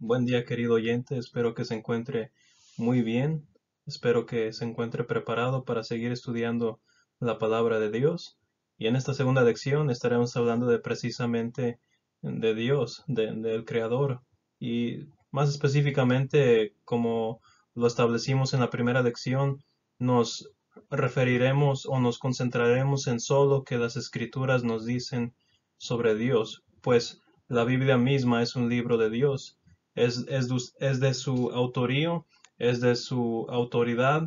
Buen día querido oyente, espero que se encuentre muy bien, espero que se encuentre preparado para seguir estudiando la palabra de Dios. Y en esta segunda lección estaremos hablando de precisamente de Dios, del Creador. Y más específicamente, como lo establecimos en la primera lección, nos referiremos o nos concentraremos en solo que las escrituras nos dicen sobre Dios, pues la Biblia misma es un libro de Dios es, de su autorío, es de su autoridad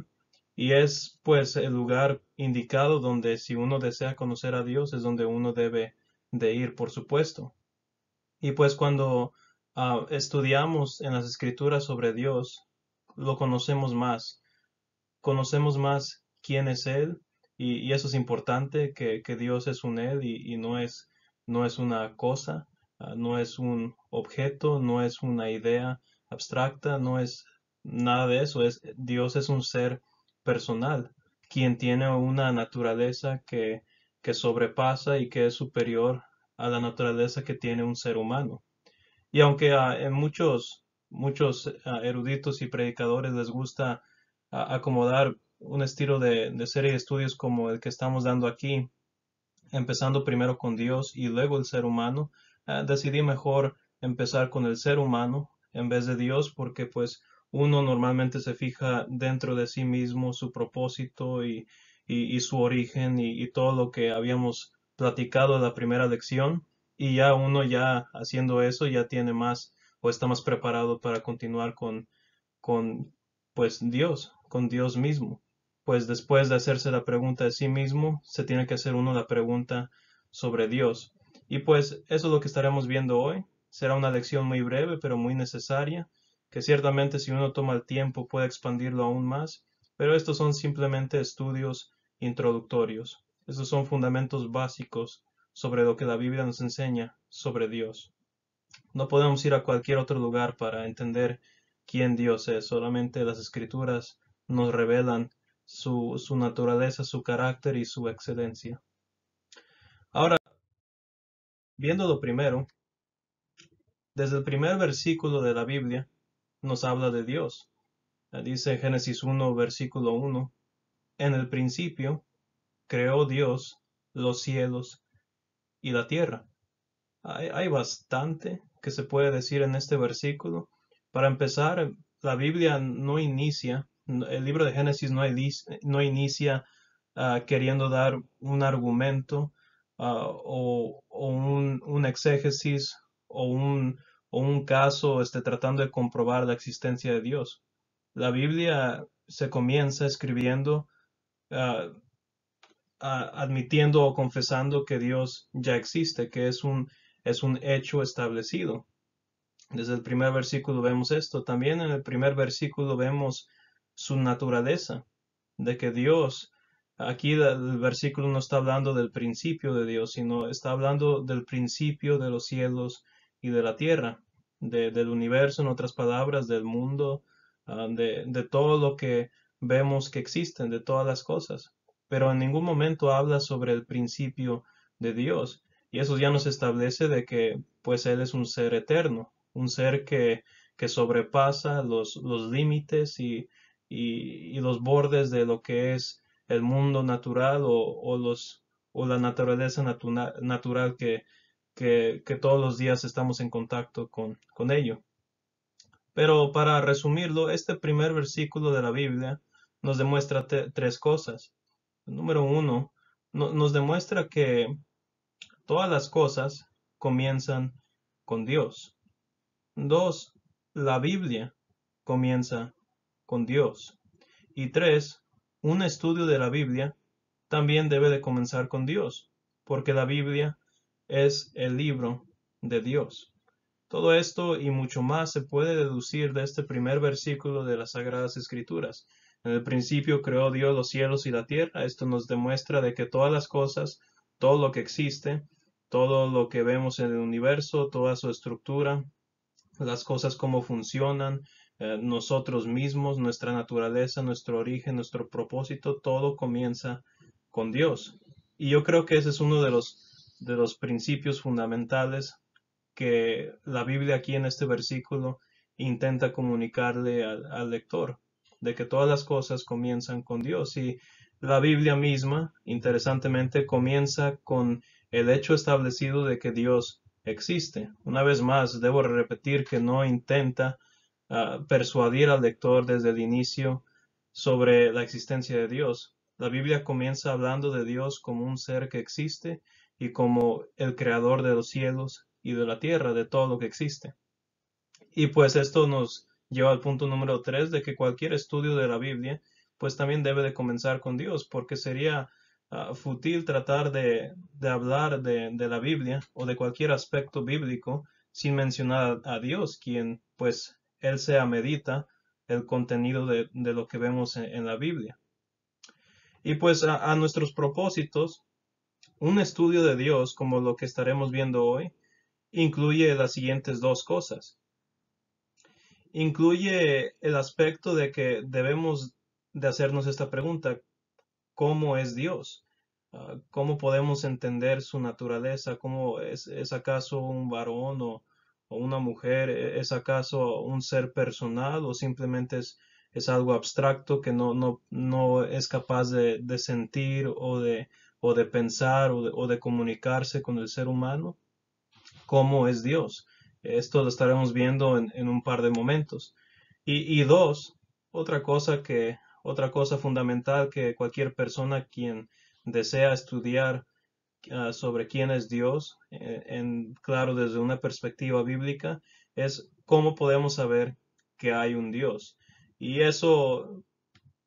y es pues el lugar indicado donde si uno desea conocer a Dios es donde uno debe de ir, por supuesto. Y pues cuando ah, estudiamos en las escrituras sobre Dios, lo conocemos más, conocemos más quién es Él y, eso es importante, que, Dios es un Él y, no, es, no es una cosa. Ah, no es un objeto, no es una idea abstracta, no es nada de eso. Es, Dios es un ser personal, quien tiene una naturaleza que, que sobrepasa y que es superior a la naturaleza que tiene un ser humano. Y aunque a muchos, muchos ah, eruditos y predicadores les gusta ah, acomodar un estilo de serie de estudios como el que estamos dando aquí, empezando primero con Dios y luego el ser humano, Ah, decidí mejor empezar con el ser humano en vez de Dios porque pues uno normalmente se fija dentro de sí mismo su propósito y, su origen y, todo lo que habíamos platicado en la primera lección y ya uno ya haciendo eso ya tiene más o está más preparado para continuar con, con pues Dios, con Dios mismo. Pues después de hacerse la pregunta de sí mismo, se tiene que hacer uno la pregunta sobre Dios. Y pues eso es lo que estaremos viendo hoy. Será una lección muy breve, pero muy necesaria, que ciertamente si uno toma el tiempo puede expandirlo aún más, pero estos son simplemente estudios introductorios. Estos son fundamentos básicos sobre lo que la Biblia nos enseña sobre Dios. No podemos ir a cualquier otro lugar para entender quién Dios es, solamente las escrituras nos revelan su, su naturaleza, su carácter y su excelencia. Viendo lo primero, desde el primer versículo de la Biblia nos habla de Dios. Eh, dice Génesis 1, versículo 1, en el principio creó Dios los cielos y la tierra. Hay, bastante que se puede decir en este versículo. Para empezar, la Biblia no inicia, el libro de Génesis no, inicia ah, queriendo dar un argumento Ah, o, un, exégesis o un, un caso este, tratando de comprobar la existencia de Dios. La Biblia se comienza escribiendo, ah, admitiendo o confesando que Dios ya existe, que es un, es un hecho establecido. Desde el primer versículo vemos esto. También en el primer versículo vemos su naturaleza, de que Dios Aquí el versículo no está hablando del principio de Dios, sino está hablando del principio de los cielos y de la tierra, del universo, en otras palabras, del mundo, ah, de, todo lo que vemos que existen, de todas las cosas. Pero en ningún momento habla sobre el principio de Dios. Y eso ya nos establece de que pues Él es un ser eterno, un ser que, sobrepasa los, límites y los bordes de lo que es el mundo natural o, los, o la naturaleza natural que, todos los días estamos en contacto con, con ello. Pero para resumirlo, este primer versículo de la Biblia nos demuestra tres cosas. Número uno, nos demuestra que todas las cosas comienzan con Dios. Dos, la Biblia comienza con Dios. Y tres, un estudio de la Biblia también debe de comenzar con Dios, porque la Biblia es el libro de Dios. Todo esto y mucho más se puede deducir de este primer versículo de las Sagradas Escrituras. En el principio creó Dios los cielos y la tierra. Esto nos demuestra de que todas las cosas, todo lo que existe, todo lo que vemos en el universo, toda su estructura, las cosas como funcionan, eh, nosotros mismos, nuestra naturaleza, nuestro origen, nuestro propósito, todo comienza con Dios. Y yo creo que ese es uno de los, de los principios fundamentales que la Biblia aquí en este versículo intenta comunicarle al, al lector, de que todas las cosas comienzan con Dios. Y la Biblia misma, interesantemente, comienza con el hecho establecido de que Dios existe. Una vez más, debo repetir que no intenta Ah, persuadir al lector desde el inicio sobre la existencia de Dios. La Biblia comienza hablando de Dios como un ser que existe y como el creador de los cielos y de la tierra, de todo lo que existe. Y pues esto nos lleva al punto número tres de que cualquier estudio de la Biblia pues también debe de comenzar con Dios, porque sería ah, fútil tratar de, hablar de, de, la Biblia o de cualquier aspecto bíblico sin mencionar a Dios, quien pues él se amedita el contenido de, lo que vemos en, la Biblia. Y pues a, a nuestros propósitos, un estudio de Dios como lo que estaremos viendo hoy incluye las siguientes dos cosas. Incluye el aspecto de que debemos de hacernos esta pregunta, ¿cómo es Dios? Ah, ¿Cómo podemos entender su naturaleza? ¿Cómo es, es acaso un varón o, o una mujer ¿e-, es acaso un ser personal o simplemente es, es algo abstracto que no, no, no es capaz de, sentir o de, de pensar o de, comunicarse con el ser humano? ¿Cómo es Dios? Esto lo estaremos viendo en, un par de momentos. Y, dos, otra cosa que otra cosa fundamental que cualquier persona quien desea estudiar Ah, sobre quién es Dios, eh, claro, desde una perspectiva bíblica, es cómo podemos saber que hay un Dios. Y eso,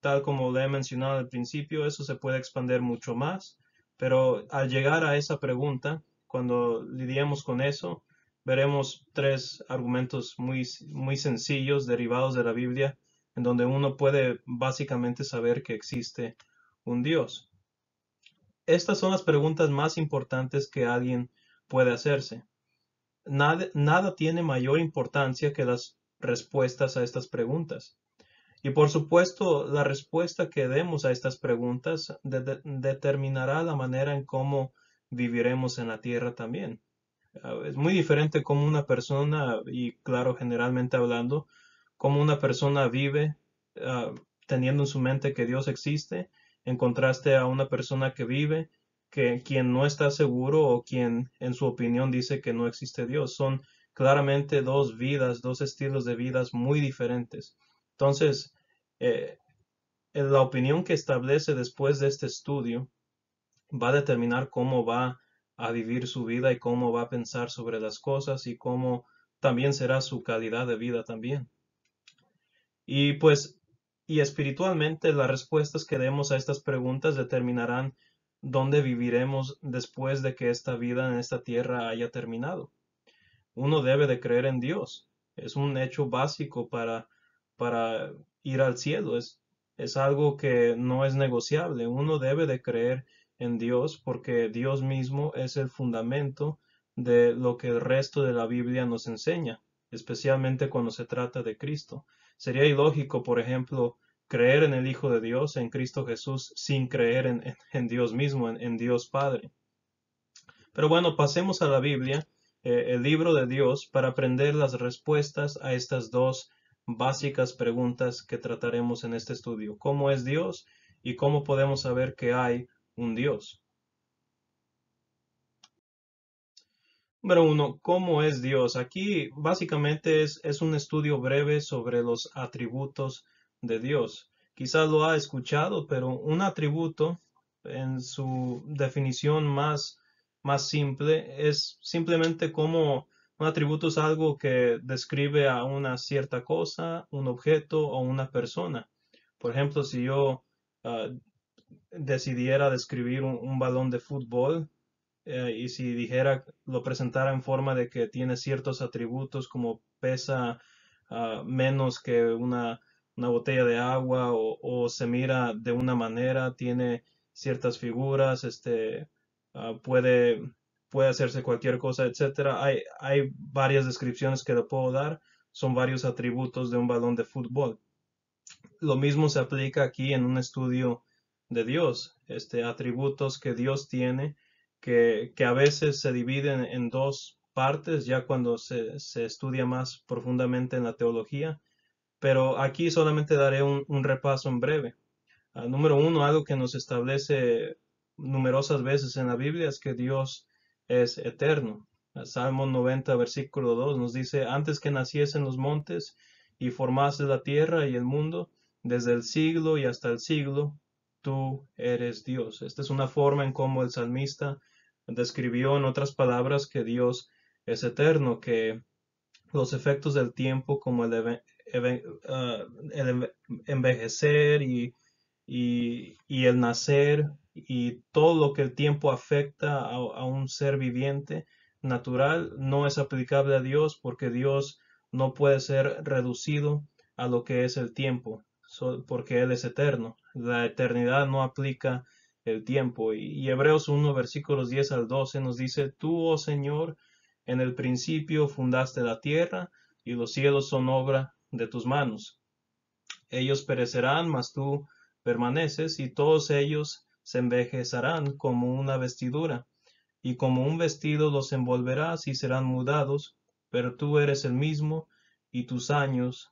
tal como le he mencionado al principio, eso se puede expandir mucho más, pero al llegar a esa pregunta, cuando lidiemos con eso, veremos tres argumentos muy sencillos derivados de la Biblia, en donde uno puede básicamente saber que existe un Dios. Estas son las preguntas más importantes que alguien puede hacerse. Nada, tiene mayor importancia que las respuestas a estas preguntas. Y por supuesto, la respuesta que demos a estas preguntas determinará la manera en cómo viviremos en la tierra también. Ah, es muy diferente cómo una persona, y claro, generalmente hablando, cómo una persona vive ah, teniendo en su mente que Dios existe en contraste a una persona que vive, que quien no está seguro o quien en su opinión dice que no existe Dios. Son claramente dos vidas, dos estilos de vidas muy diferentes. Entonces, eh, eh, la opinión que establece después de este estudio va a determinar cómo va a vivir su vida y cómo va a pensar sobre las cosas y cómo también será su calidad de vida también. Y pues y espiritualmente las respuestas que demos a estas preguntas determinarán dónde viviremos después de que esta vida en esta tierra haya terminado. Uno debe de creer en Dios. Es un hecho básico para, para ir al cielo. Es, es algo que no es negociable. Uno debe de creer en Dios porque Dios mismo es el fundamento de lo que el resto de la Biblia nos enseña, especialmente cuando se trata de Cristo. Sería ilógico, por ejemplo, creer en el Hijo de Dios, en Cristo Jesús, sin creer en, Dios mismo, en, Dios Padre. Pero bueno, pasemos a la Biblia, eh, el libro de Dios, para aprender las respuestas a estas dos básicas preguntas que trataremos en este estudio. ¿Cómo es Dios? ¿Y cómo podemos saber que hay un Dios? Número uno, ¿cómo es Dios? Aquí básicamente es, es, un estudio breve sobre los atributos de Dios. Quizás lo ha escuchado, pero un atributo en su definición más, más simple es simplemente como un atributo es algo que describe a una cierta cosa, un objeto o una persona. Por ejemplo, si yo ah, decidiera describir un balón de fútbol, eh, y si dijera, lo presentara en forma de que tiene ciertos atributos como pesa ah, menos que una, botella de agua o, se mira de una manera, tiene ciertas figuras, este, ah, puede, hacerse cualquier cosa, etc. Hay, hay varias descripciones que le puedo dar, son varios atributos de un balón de fútbol. Lo mismo se aplica aquí en un estudio de Dios, este, atributos que Dios tiene que, a veces se dividen en dos partes ya cuando se, estudia más profundamente en la teología, pero aquí solamente daré un, repaso en breve. Ah, número uno, algo que nos establece numerosas veces en la Biblia es que Dios es eterno. Ah, Salmo 90, versículo 2 nos dice, antes que naciesen los montes y formase la tierra y el mundo, desde el siglo y hasta el siglo, tú eres Dios. Esta es una forma en cómo el salmista describió en otras palabras que Dios es eterno, que los efectos del tiempo como el, ah, envejecer y, el nacer y todo lo que el tiempo afecta a, a, un ser viviente natural no es aplicable a Dios porque Dios no puede ser reducido a lo que es el tiempo, porque Él es eterno. La eternidad no aplica el tiempo. Y, Hebreos 1, versículos 10 al 12 nos dice, Tú, oh Señor, en el principio fundaste la tierra y los cielos son obra de tus manos. Ellos perecerán, mas tú permaneces y todos ellos se envejecerán como una vestidura y como un vestido los envolverás y serán mudados, pero tú eres el mismo y tus años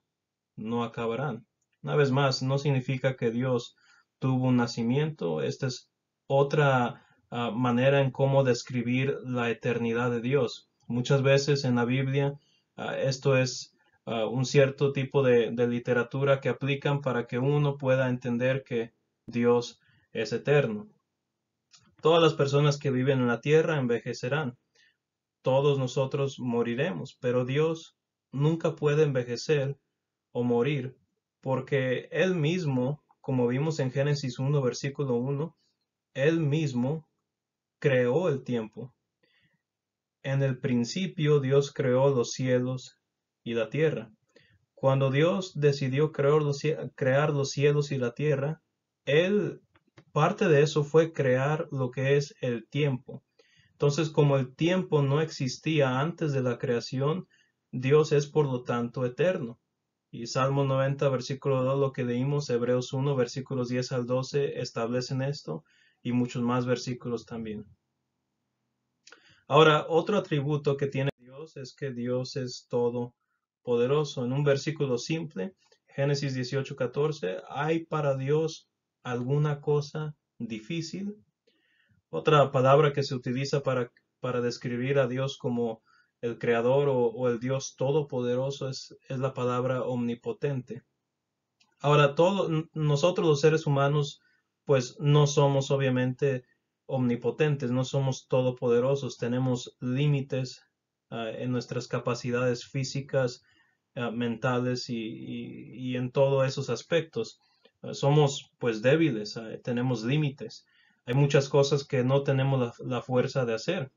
no acabarán. Una vez más, no significa que Dios tuvo un nacimiento. Esta es otra ah, manera en cómo describir la eternidad de Dios. Muchas veces en la Biblia ah, esto es ah, un cierto tipo de, de, literatura que aplican para que uno pueda entender que Dios es eterno. Todas las personas que viven en la tierra envejecerán. Todos nosotros moriremos, pero Dios nunca puede envejecer o morir porque Él mismo como vimos en Génesis 1, versículo 1, Él mismo creó el tiempo. En el principio Dios creó los cielos y la tierra. Cuando Dios decidió crear los, cielos y la tierra, Él, parte de eso fue crear lo que es el tiempo. Entonces, como el tiempo no existía antes de la creación, Dios es por lo tanto eterno. Y Salmo 90, versículo 2, lo que leímos, Hebreos 1, versículos 10 al 12, establecen esto y muchos más versículos también. Ahora, otro atributo que tiene Dios es que Dios es todopoderoso. En un versículo simple, Génesis 18, 14, ¿hay para Dios alguna cosa difícil? Otra palabra que se utiliza para, para describir a Dios como el creador o, el Dios todopoderoso es, es, la palabra omnipotente. Ahora, todos nosotros los seres humanos, pues no somos obviamente omnipotentes, no somos todopoderosos, tenemos límites ah, en nuestras capacidades físicas, ah, mentales y, en todos esos aspectos. Ah, somos pues débiles, tenemos límites. Hay muchas cosas que no tenemos la fuerza de hacer.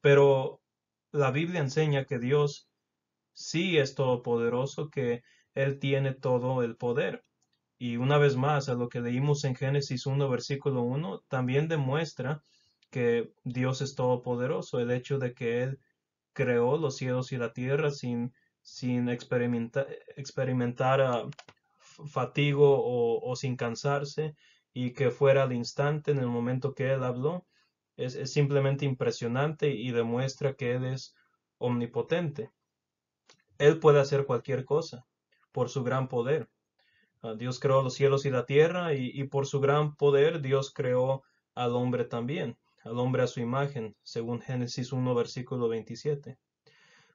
Pero la Biblia enseña que Dios sí es todopoderoso, que Él tiene todo el poder. Y una vez más, a lo que leímos en Génesis 1, versículo 1, también demuestra que Dios es todopoderoso, el hecho de que Él creó los cielos y la tierra sin, sin experimentar ah, fatigo o sin cansarse, y que fuera al instante, en el momento que Él habló, es, simplemente impresionante y demuestra que Él es omnipotente. Él puede hacer cualquier cosa por su gran poder. Ah, Dios creó los cielos y la tierra y, y, por su gran poder Dios creó al hombre también, al hombre a su imagen, según Génesis 1, versículo 27.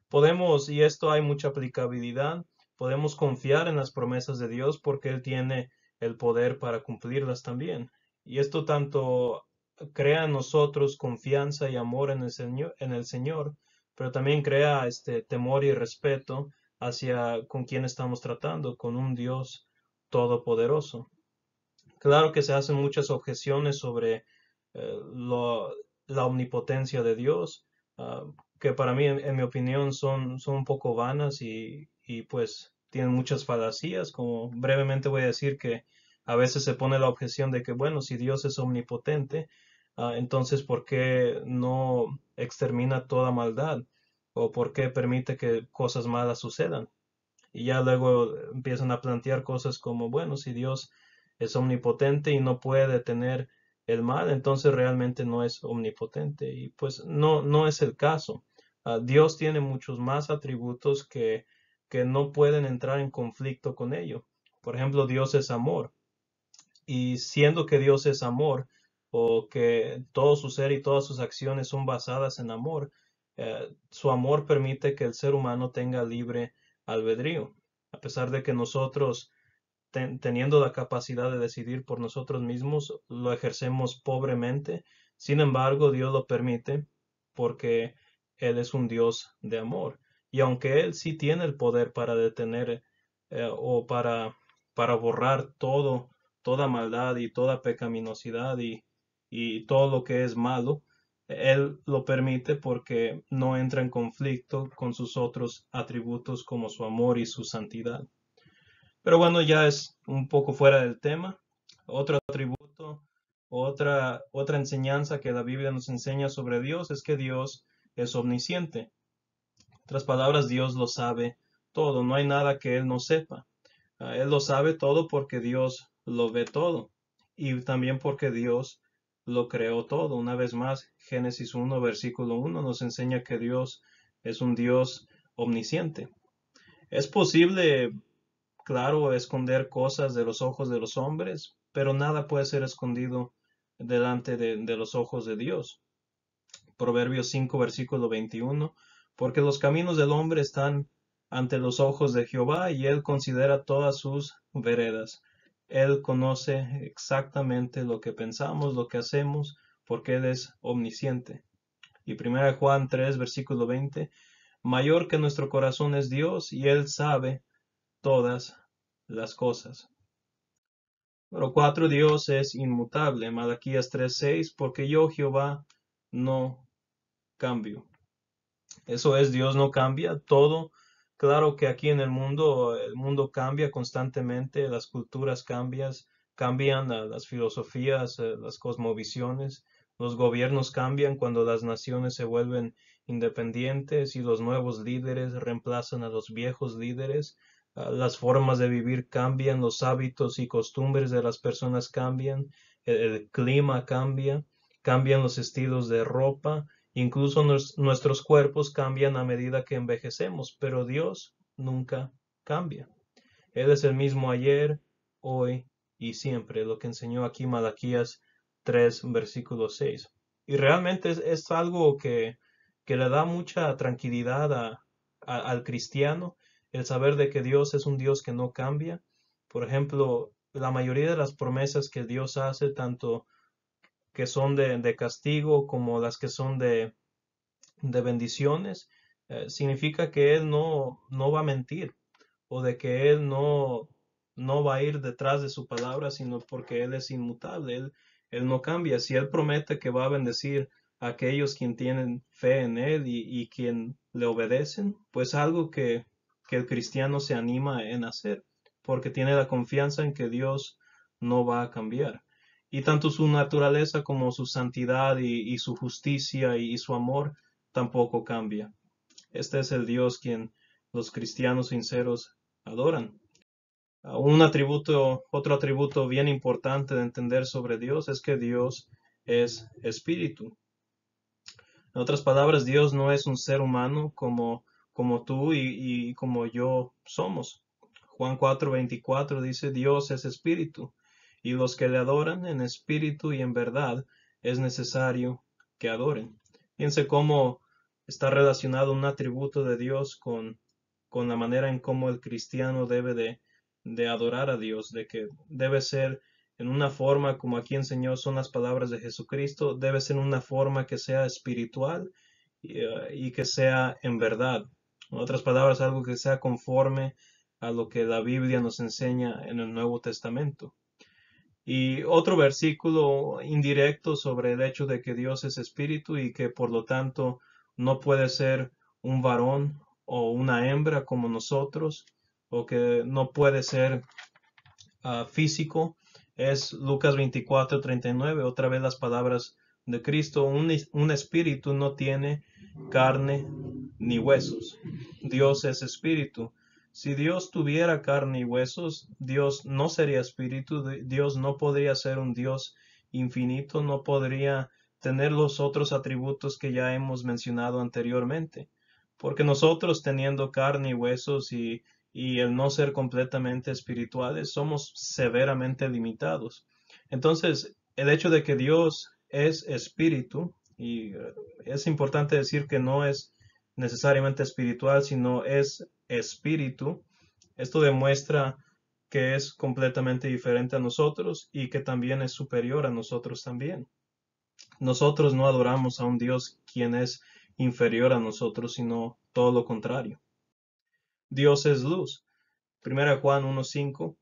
Podemos, y esto hay mucha aplicabilidad, podemos confiar en las promesas de Dios porque Él tiene el poder para cumplirlas también. Y esto tanto crea en nosotros confianza y amor en el Señor, en el Señor pero también crea este temor y respeto hacia con quien estamos tratando, con un Dios todopoderoso. Claro que se hacen muchas objeciones sobre eh, lo, la omnipotencia de Dios, ah, que para mí, en, mi opinión, son, son un poco vanas y, y pues tienen muchas falacias, como brevemente voy a decir que a veces se pone la objeción de que, bueno, si Dios es omnipotente, Ah, entonces, ¿por qué no extermina toda maldad? ¿O por qué permite que cosas malas sucedan? Y ya luego empiezan a plantear cosas como, bueno, si Dios es omnipotente y no puede detener el mal, entonces realmente no es omnipotente. Y pues no, no es el caso. Ah, Dios tiene muchos más atributos que, que no pueden entrar en conflicto con ello. Por ejemplo, Dios es amor. Y siendo que Dios es amor, o que todo su ser y todas sus acciones son basadas en amor. Eh, su amor permite que el ser humano tenga libre albedrío, a pesar de que nosotros, teniendo la capacidad de decidir por nosotros mismos, lo ejercemos pobremente. Sin embargo, Dios lo permite porque Él es un Dios de amor. Y aunque Él sí tiene el poder para detener eh, o para, para borrar todo, toda maldad y toda pecaminosidad y, y todo lo que es malo, Él lo permite porque no entra en conflicto con sus otros atributos como su amor y su santidad. Pero bueno, ya es un poco fuera del tema. Otro atributo, otra, otra enseñanza que la Biblia nos enseña sobre Dios es que Dios es omnisciente. En otras palabras, Dios lo sabe todo, no hay nada que Él no sepa. Ah, él lo sabe todo porque Dios lo ve todo y también porque Dios lo creó todo. Una vez más, Génesis 1, versículo 1 nos enseña que Dios es un Dios omnisciente. Es posible, claro, esconder cosas de los ojos de los hombres, pero nada puede ser escondido delante de, los ojos de Dios. Proverbios 5, versículo 21, porque los caminos del hombre están ante los ojos de Jehová y él considera todas sus veredas. Él conoce exactamente lo que pensamos, lo que hacemos, porque Él es omnisciente. Y 1 Juan 3, versículo 20, mayor que nuestro corazón es Dios y Él sabe todas las cosas. Pero 4, Dios es inmutable. Malaquías 3:6, porque yo Jehová no cambio. Eso es, Dios no cambia, todo Claro que aquí en el mundo, el mundo cambia constantemente, las culturas cambian, cambian las filosofías, eh, las cosmovisiones, los gobiernos cambian cuando las naciones se vuelven independientes y los nuevos líderes reemplazan a los viejos líderes, ah, las formas de vivir cambian, los hábitos y costumbres de las personas cambian, e, el clima cambia, cambian los estilos de ropa, Incluso nuestros cuerpos cambian a medida que envejecemos, pero Dios nunca cambia. Él es el mismo ayer, hoy y siempre, lo que enseñó aquí Malaquías 3, versículo 6. Y realmente es, algo que, que, le da mucha tranquilidad al cristiano, el saber de que Dios es un Dios que no cambia. Por ejemplo, la mayoría de las promesas que Dios hace, tanto que son de, castigo como las que son de, bendiciones, eh, significa que Él no, no va a mentir o de que Él no, no va a ir detrás de su palabra, sino porque Él es inmutable, Él, no cambia. Si Él promete que va a bendecir a aquellos quien tienen fe en Él y, y quien le obedecen, pues algo que, el cristiano se anima en hacer, porque tiene la confianza en que Dios no va a cambiar y tanto su naturaleza como su santidad y, su justicia y, su amor tampoco cambia. Este es el Dios quien los cristianos sinceros adoran. Ah, un atributo, otro atributo bien importante de entender sobre Dios es que Dios es espíritu. En otras palabras, Dios no es un ser humano como, como tú y, y como yo somos. Juan 4:24 dice, Dios es espíritu y los que le adoran en espíritu y en verdad es necesario que adoren. Fíjense cómo está relacionado un atributo de Dios con, con la manera en cómo el cristiano debe de, de adorar a Dios, de que debe ser en una forma, como aquí enseñó, son las palabras de Jesucristo, debe ser una forma que sea espiritual y, eh, y, que sea en verdad. En otras palabras, algo que sea conforme a lo que la Biblia nos enseña en el Nuevo Testamento. Y otro versículo indirecto sobre el hecho de que Dios es espíritu y que por lo tanto no puede ser un varón o una hembra como nosotros, o que no puede ser ah, físico, es Lucas 24, 39, otra vez las palabras de Cristo, un, un espíritu no tiene carne ni huesos, Dios es espíritu. Si Dios tuviera carne y huesos, Dios no sería espíritu, Dios no podría ser un Dios infinito, no podría tener los otros atributos que ya hemos mencionado anteriormente. Porque nosotros teniendo carne y huesos y, el no ser completamente espirituales, somos severamente limitados. Entonces, el hecho de que Dios es espíritu, y eh, es importante decir que no es necesariamente espiritual, sino es espíritu. Esto demuestra que es completamente diferente a nosotros y que también es superior a nosotros también. Nosotros no adoramos a un Dios quien es inferior a nosotros, sino todo lo contrario. Dios es luz. Primera Juan 1.5.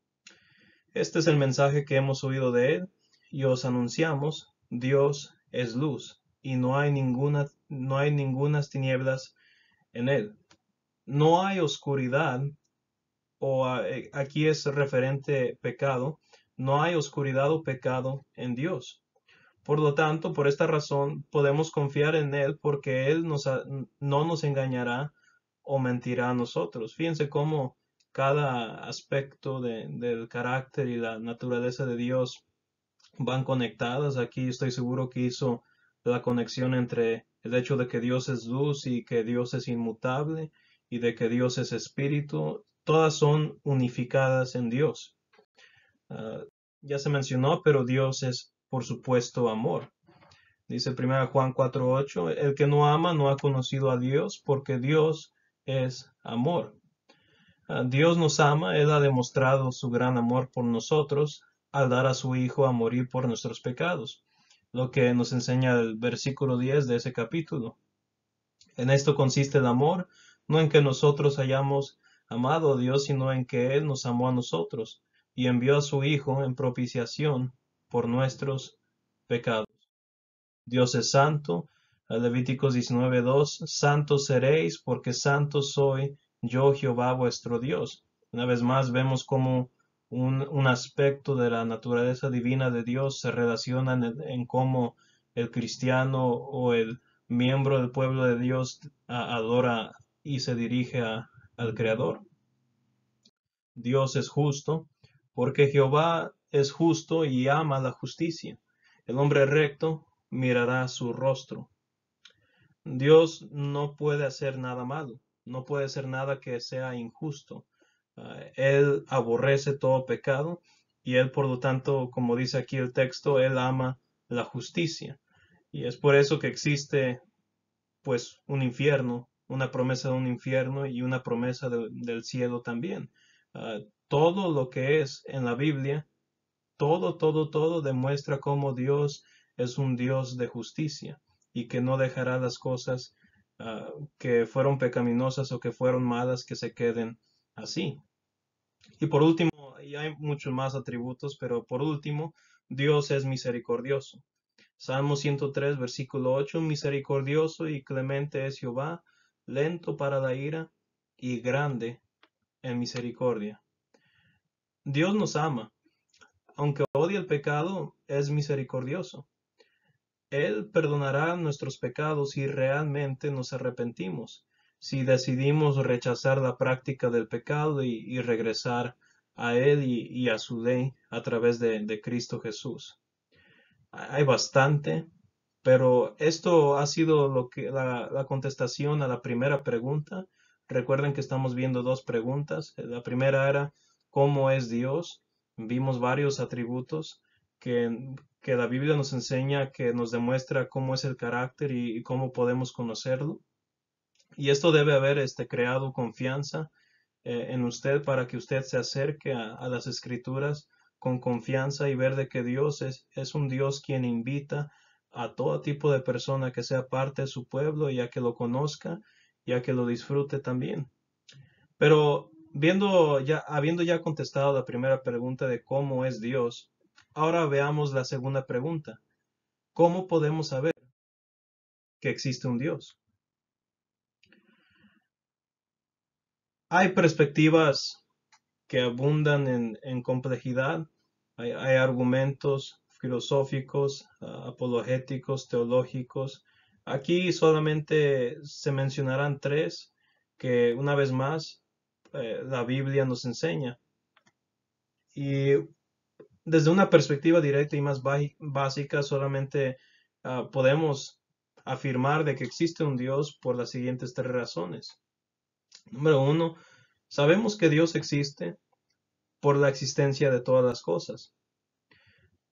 Este es el mensaje que hemos oído de Él y os anunciamos, Dios es luz y no hay, ninguna, no hay ninguna tinieblas en Él no hay oscuridad, o eh, aquí es referente pecado, no hay oscuridad o pecado en Dios. Por lo tanto, por esta razón podemos confiar en Él porque Él no nos engañará o mentirá a nosotros. Fíjense cómo cada aspecto del carácter y la naturaleza de Dios van conectadas. Aquí estoy seguro que hizo la conexión entre el hecho de que Dios es luz y que Dios es inmutable de que Dios es espíritu, todas son unificadas en Dios. Ah, ya se mencionó, pero Dios es, por supuesto, amor. Dice 1 Juan 4.8, el que no ama no ha conocido a Dios porque Dios es amor. Ah, Dios nos ama, Él ha demostrado su gran amor por nosotros al dar a su Hijo a morir por nuestros pecados, lo que nos enseña el versículo 10 de ese capítulo. En esto consiste el amor, no en que nosotros hayamos amado a Dios, sino en que Él nos amó a nosotros y envió a su Hijo en propiciación por nuestros pecados. Dios es santo. Levíticos 19.2, santos seréis porque santo soy yo Jehová vuestro Dios. Una vez más vemos cómo un, aspecto de la naturaleza divina de Dios se relaciona en, en cómo el cristiano o el miembro del pueblo de Dios adora a y se dirige al Creador. Dios es justo, porque Jehová es justo y ama la justicia. El hombre recto mirará su rostro. Dios no puede hacer nada malo, no puede hacer nada que sea injusto. Ah, él aborrece todo pecado y él, por lo tanto, como dice aquí el texto, él ama la justicia. Y es por eso que existe, pues, un infierno una promesa de un infierno y una promesa del cielo también. Ah, todo lo que es en la Biblia, todo, todo, todo demuestra cómo Dios es un Dios de justicia y que no dejará las cosas ah, que fueron pecaminosas o que fueron malas que se queden así. Y por último, y hay muchos más atributos, pero por último, Dios es misericordioso. Salmo 103, versículo 8, misericordioso y clemente es Jehová, lento para la ira y grande en misericordia. Dios nos ama. Aunque odia el pecado, es misericordioso. Él perdonará nuestros pecados si realmente nos arrepentimos, si decidimos rechazar la práctica del pecado y, regresar a Él y, a su ley a través de, de Cristo Jesús. Hay bastante pero esto ha sido lo que, la, contestación a la primera pregunta. Recuerden que estamos viendo dos preguntas. La primera era, ¿cómo es Dios? Vimos varios atributos que, que la Biblia nos enseña, que nos demuestra cómo es el carácter y, cómo podemos conocerlo. Y esto debe haber este, creado confianza eh, en usted para que usted se acerque a, a, las escrituras con confianza y ver de que Dios es, es un Dios quien invita a todo tipo de persona que sea parte de su pueblo, ya que lo conozca, ya que lo disfrute también. Pero viendo ya, habiendo ya contestado la primera pregunta de cómo es Dios, ahora veamos la segunda pregunta. ¿Cómo podemos saber que existe un Dios? Hay perspectivas que abundan en, complejidad, hay, hay argumentos filosóficos, ah, apologéticos, teológicos. Aquí solamente se mencionarán tres que una vez más eh, la Biblia nos enseña. Y desde una perspectiva directa y más básica solamente ah, podemos afirmar de que existe un Dios por las siguientes tres razones. Número uno, sabemos que Dios existe por la existencia de todas las cosas.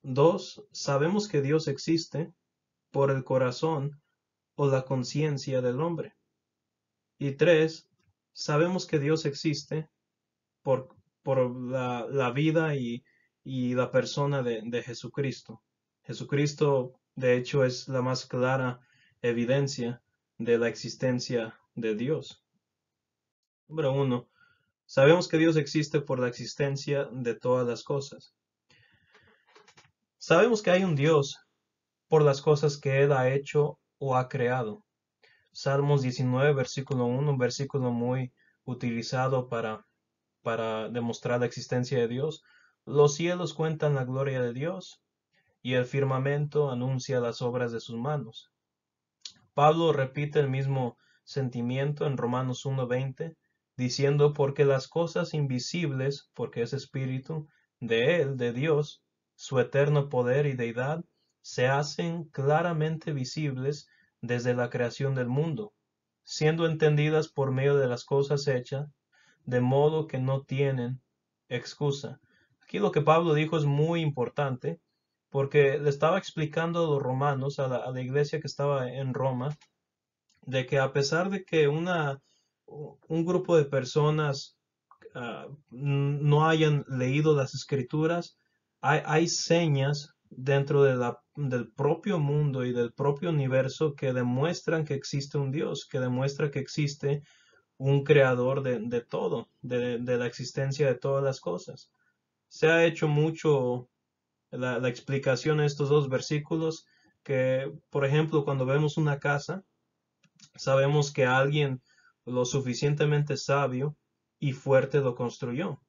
Dos, sabemos que Dios existe por el corazón o la conciencia del hombre. Y tres, sabemos que Dios existe por, la, vida y, la persona de, de, Jesucristo. Jesucristo, de hecho, es la más clara evidencia de la existencia de Dios. Número uno, sabemos que Dios existe por la existencia de todas las cosas. Sabemos que hay un Dios por las cosas que Él ha hecho o ha creado. Salmos 19, versículo 1, un versículo muy utilizado para, para demostrar la existencia de Dios. Los cielos cuentan la gloria de Dios y el firmamento anuncia las obras de sus manos. Pablo repite el mismo sentimiento en Romanos 1.20, diciendo porque las cosas invisibles, porque es espíritu de Él, de Dios, su eterno poder y deidad se hacen claramente visibles desde la creación del mundo, siendo entendidas por medio de las cosas hechas, de modo que no tienen excusa. Aquí lo que Pablo dijo es muy importante, porque le estaba explicando a los romanos, a la, iglesia que estaba en Roma, de que a pesar de que una, un grupo de personas ah, no hayan leído las escrituras, hay, señas dentro de la, del propio mundo y del propio universo que demuestran que existe un Dios, que demuestra que existe un creador de, todo, de, la existencia de todas las cosas. Se ha hecho mucho la, la explicación de estos dos versículos que, por ejemplo, cuando vemos una casa, sabemos que alguien lo suficientemente sabio y fuerte lo construyó.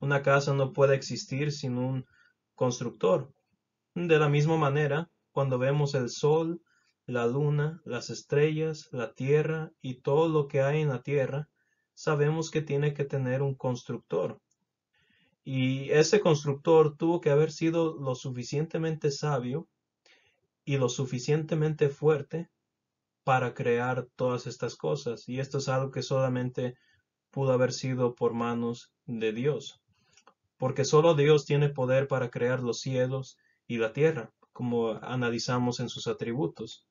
Una casa no puede existir sin un constructor. De la misma manera, cuando vemos el sol, la luna, las estrellas, la tierra y todo lo que hay en la tierra, sabemos que tiene que tener un constructor. Y ese constructor tuvo que haber sido lo suficientemente sabio y lo suficientemente fuerte para crear todas estas cosas. Y esto es algo que solamente pudo haber sido por manos de Dios porque solo Dios tiene poder para crear los cielos y la tierra, como analizamos en sus atributos.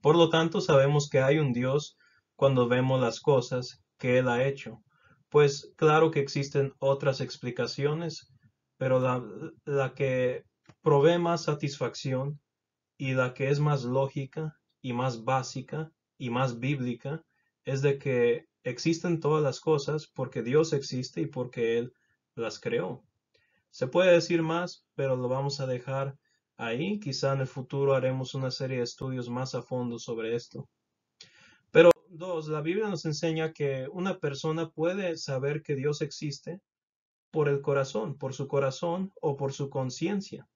Por lo tanto, sabemos que hay un Dios cuando vemos las cosas que Él ha hecho, pues claro que existen otras explicaciones, pero la, la que provee más satisfacción y la que es más lógica y más básica y más bíblica es de que existen todas las cosas porque Dios existe y porque Él las creó. Se puede decir más, pero lo vamos a dejar ahí. Quizá en el futuro haremos una serie de estudios más a fondo sobre esto. Pero dos, la Biblia nos enseña que una persona puede saber que Dios existe por el corazón, por su corazón o por su conciencia.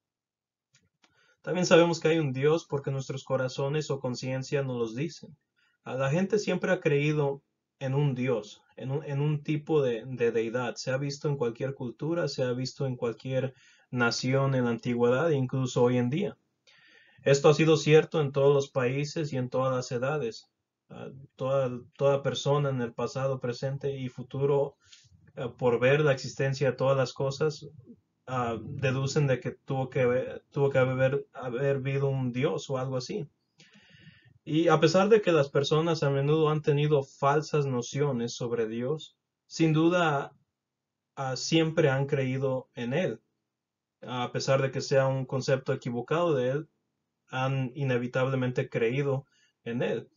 También sabemos que hay un Dios porque nuestros corazones o conciencia nos los dicen. la gente siempre ha creído en un dios, en un, tipo de, deidad. Se ha visto en cualquier cultura, se ha visto en cualquier nación en la antigüedad incluso hoy en día. Esto ha sido cierto en todos los países y en todas las edades. Ah, toda, toda, persona en el pasado, presente y futuro, ah, por ver la existencia de todas las cosas, ah, deducen de que tuvo que, tuvo que haber, haber habido un dios o algo así. Y a pesar de que las personas a menudo han tenido falsas nociones sobre Dios, sin duda ah, siempre han creído en Él. A pesar de que sea un concepto equivocado de Él, han inevitablemente creído en Él.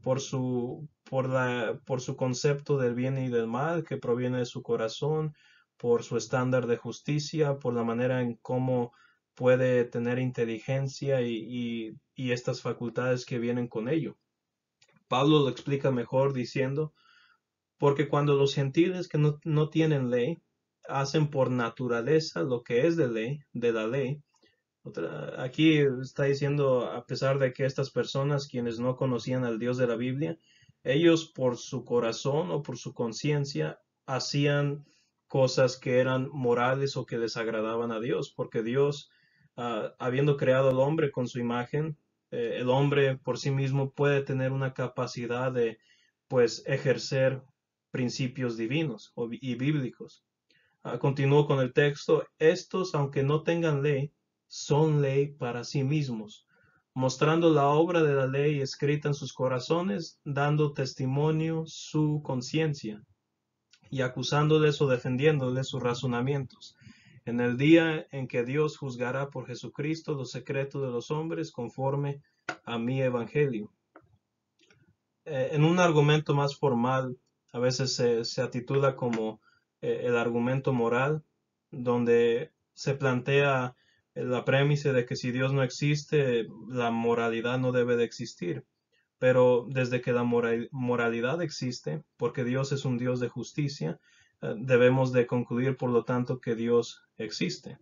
Por su, por, la, por su concepto del bien y del mal que proviene de su corazón, por su estándar de justicia, por la manera en cómo puede tener inteligencia y, estas facultades que vienen con ello. Pablo lo explica mejor diciendo, porque cuando los gentiles que no, tienen ley hacen por naturaleza lo que es de ley, de la ley, aquí está diciendo, a pesar de que estas personas quienes no conocían al Dios de la Biblia, ellos por su corazón o por su conciencia hacían cosas que eran morales o que desagradaban a Dios, porque Dios Ah, habiendo creado al hombre con su imagen, eh, el hombre por sí mismo puede tener una capacidad de, pues, ejercer principios divinos y bíblicos. Ah, continúo con el texto, estos, aunque no tengan ley, son ley para sí mismos, mostrando la obra de la ley escrita en sus corazones, dando testimonio su conciencia y acusándoles o defendiéndoles sus razonamientos en el día en que Dios juzgará por Jesucristo los secretos de los hombres conforme a mi evangelio. Eh, en un argumento más formal, a veces se, se titula como eh, el argumento moral, donde se plantea eh, la premisa de que si Dios no existe, la moralidad no debe de existir. Pero desde que la moralidad existe, porque Dios es un Dios de justicia, debemos de concluir, por lo tanto, que Dios existe.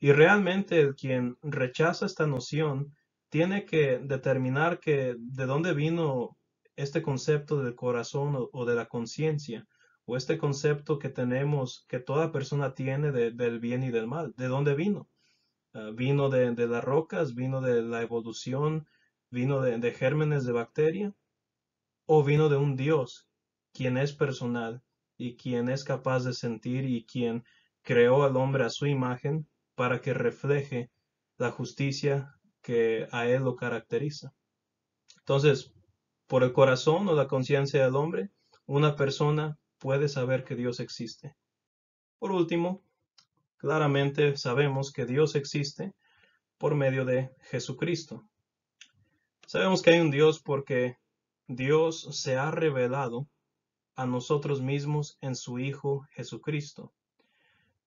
Y realmente quien rechaza esta noción tiene que determinar que de dónde vino este concepto del corazón o, de la conciencia, o este concepto que tenemos, que toda persona tiene del bien y del mal, de dónde vino. Ah, vino de, las rocas, vino de la evolución, vino de, de gérmenes de bacteria, o vino de un Dios, quien es personal y quien es capaz de sentir y quien creó al hombre a su imagen para que refleje la justicia que a él lo caracteriza. Entonces, por el corazón o la conciencia del hombre, una persona puede saber que Dios existe. Por último, claramente sabemos que Dios existe por medio de Jesucristo. Sabemos que hay un Dios porque Dios se ha revelado a nosotros mismos en su Hijo Jesucristo.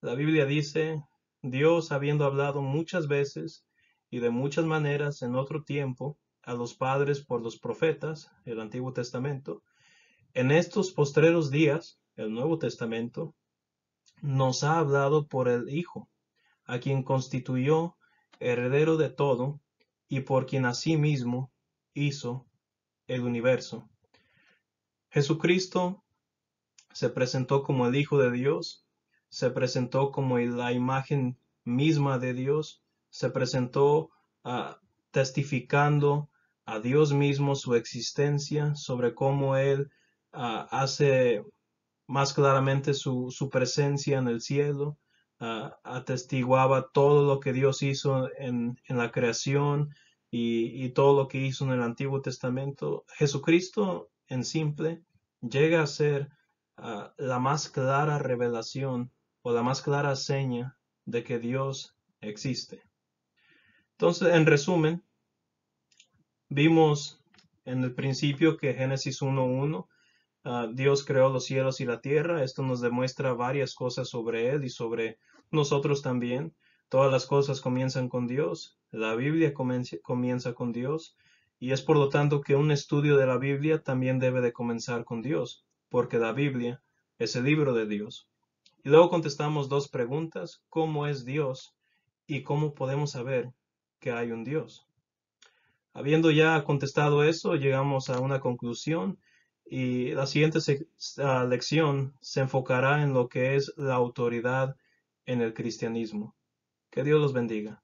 La Biblia dice, Dios habiendo hablado muchas veces y de muchas maneras en otro tiempo a los padres por los profetas, el Antiguo Testamento, en estos postreros días, el Nuevo Testamento, nos ha hablado por el Hijo, a quien constituyó heredero de todo y por quien mismo hizo el universo. Jesucristo se presentó como el Hijo de Dios, se presentó como la imagen misma de Dios, se presentó ah, testificando a Dios mismo su existencia, sobre cómo Él ah, hace más claramente su, presencia en el cielo, ah, atestiguaba todo lo que Dios hizo en, la creación y, y todo lo que hizo en el Antiguo Testamento. Jesucristo, en simple, llega a ser Ah, la más clara revelación o la más clara seña de que Dios existe. Entonces, en resumen, vimos en el principio que Génesis 1.1, ah, Dios creó los cielos y la tierra. Esto nos demuestra varias cosas sobre Él y sobre nosotros también. Todas las cosas comienzan con Dios. La Biblia comienza con Dios. Y es por lo tanto que un estudio de la Biblia también debe de comenzar con Dios porque la Biblia es el libro de Dios. Y luego contestamos dos preguntas, ¿cómo es Dios y cómo podemos saber que hay un Dios? Habiendo ya contestado eso, llegamos a una conclusión y la siguiente lección se enfocará en lo que es la autoridad en el cristianismo. Que Dios los bendiga.